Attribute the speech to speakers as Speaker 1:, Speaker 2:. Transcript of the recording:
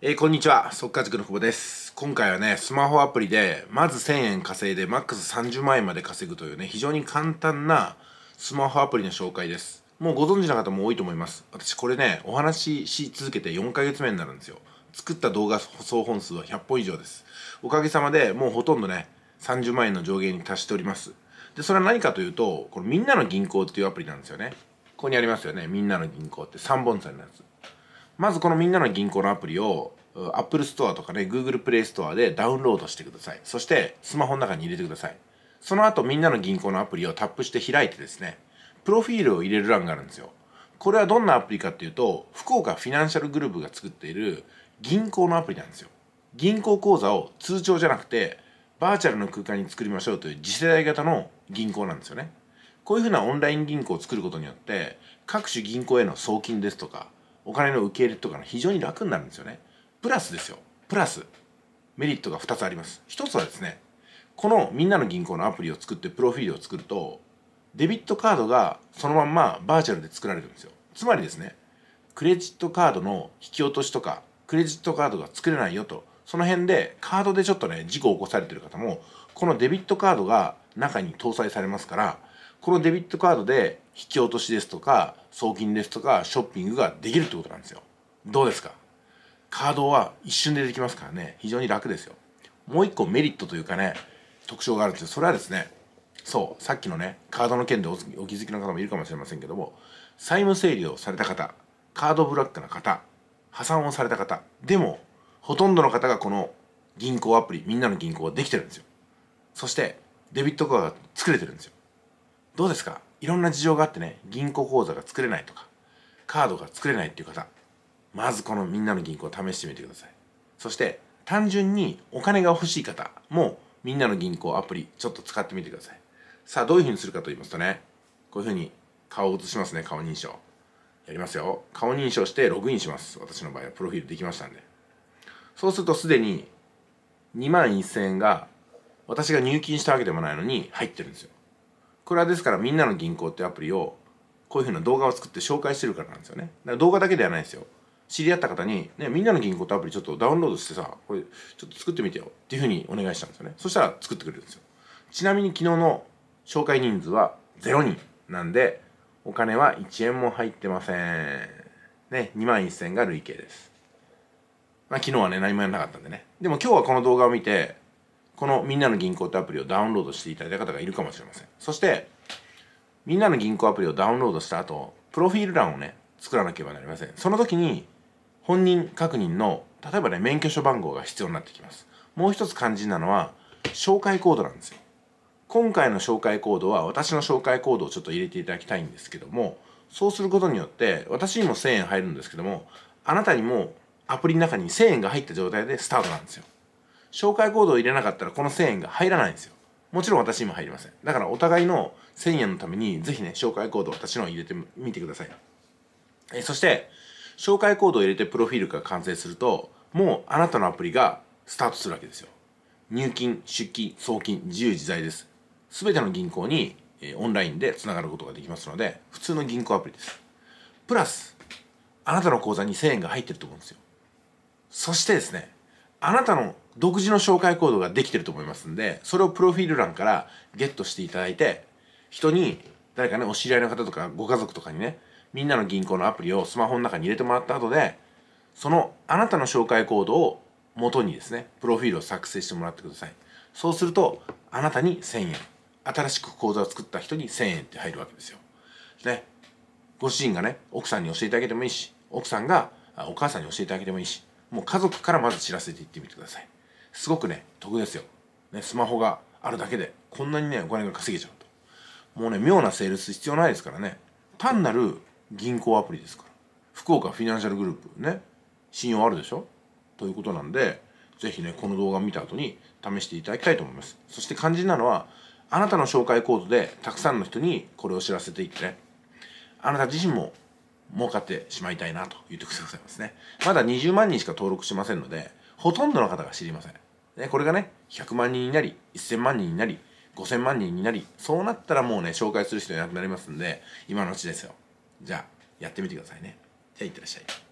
Speaker 1: えー、こんにちは速稼塾の久保です今回はねスマホアプリでまず1000円稼いでマックス30万円まで稼ぐというね非常に簡単なスマホアプリの紹介ですもうご存知の方も多いと思います私これねお話しし続けて4ヶ月目になるんですよ作った動画総本数は100本以上ですおかげさまでもうほとんどね30万円の上限に達しておりますでそれは何かというとこれみんなの銀行っていうアプリなんですよねここにありますよねみんなの銀行って3本線のやつまずこのみんなの銀行のアプリを Apple Store とかね、Google Play Store でダウンロードしてください。そしてスマホの中に入れてください。その後みんなの銀行のアプリをタップして開いてですね、プロフィールを入れる欄があるんですよ。これはどんなアプリかっていうと、福岡フィナンシャルグループが作っている銀行のアプリなんですよ。銀行口座を通帳じゃなくて、バーチャルの空間に作りましょうという次世代型の銀行なんですよね。こういうふうなオンライン銀行を作ることによって、各種銀行への送金ですとか、お金の受け入れとかの非常に楽になるんですよねプラスですよプラスメリットが2つあります1つはですねこのみんなの銀行のアプリを作ってプロフィールを作るとデビットカードがそのまんまバーチャルで作られるんですよつまりですねクレジットカードの引き落としとかクレジットカードが作れないよとその辺でカードでちょっとね事故を起こされてる方もこのデビットカードが中に搭載されますからこのデビットカードで引き落としですとか送金ですとかショッピングができるってことなんですよどうですかカードは一瞬でできますからね非常に楽ですよもう一個メリットというかね特徴があるんですよそれはですねそうさっきのねカードの件でお気づきの方もいるかもしれませんけども債務整理をされた方カードブラックな方破産をされた方でもほとんどの方がこの銀行アプリみんなの銀行はできてるんですよそしてデビットカードが作れてるんですよどうですかいろんな事情があってね、銀行口座が作れないとか、カードが作れないっていう方、まずこのみんなの銀行を試してみてください。そして、単純にお金が欲しい方も、みんなの銀行アプリ、ちょっと使ってみてください。さあ、どういうふうにするかと言いますとね、こういうふうに顔を映しますね、顔認証。やりますよ。顔認証してログインします。私の場合はプロフィールできましたんで。そうするとすでに2万1000円が私が入金したわけでもないのに入ってるんですよ。これはですからみんなの銀行ってアプリをこういうふうな動画を作って紹介してるからなんですよねだから動画だけではないですよ知り合った方に、ね、みんなの銀行ってアプリちょっとダウンロードしてさこれちょっと作ってみてよっていうふうにお願いしたんですよねそしたら作ってくれるんですよちなみに昨日の紹介人数は0人なんでお金は1円も入ってませんね2万1000が累計ですまあ昨日はね何もやらなかったんでねでも今日はこの動画を見てこのみんなの銀行とてアプリをダウンロードしていただいた方がいるかもしれません。そして、みんなの銀行アプリをダウンロードした後、プロフィール欄をね、作らなければなりません。その時に、本人確認の、例えばね、免許証番号が必要になってきます。もう一つ肝心なのは、紹介コードなんですよ。今回の紹介コードは、私の紹介コードをちょっと入れていただきたいんですけども、そうすることによって、私にも1000円入るんですけども、あなたにもアプリの中に1000円が入った状態でスタートなんですよ。紹介コードを入れなかったらこの1000円が入らないんですよもちろん私今入りませんだからお互いの1000円のためにぜひね紹介コードを私の入れてみてくださいえそして紹介コードを入れてプロフィールが完成するともうあなたのアプリがスタートするわけですよ入金出金送金自由自在です全ての銀行にオンラインでつながることができますので普通の銀行アプリですプラスあなたの口座に1000円が入ってると思うんですよそしてですねあなたの独自の紹介コードができてると思いますんで、それをプロフィール欄からゲットしていただいて、人に、誰かね、お知り合いの方とか、ご家族とかにね、みんなの銀行のアプリをスマホの中に入れてもらった後で、そのあなたの紹介コードを元にですね、プロフィールを作成してもらってください。そうすると、あなたに1000円。新しく口座を作った人に1000円って入るわけですよ。ね。ご主人がね、奥さんに教えてあげてもいいし、奥さんがお母さんに教えてあげてもいいし、もう家族からまず知らせていってみてくださいすごくね得ですよ、ね、スマホがあるだけでこんなにねお金が稼げちゃうともうね妙なセールス必要ないですからね単なる銀行アプリですから福岡フィナンシャルグループね信用あるでしょということなんで是非ねこの動画を見た後に試していただきたいと思いますそして肝心なのはあなたの紹介コードでたくさんの人にこれを知らせていってねあなた自身も儲かってしまいたいなというところでございますね。まだ20万人しか登録しませんので、ほとんどの方が知りません。ね、これがね、100万人になり、1000万人になり、5000万人になり、そうなったらもうね、紹介する人いなくなりますんで、今のうちですよ。じゃあ、やってみてくださいね。じゃあ、いってらっしゃい。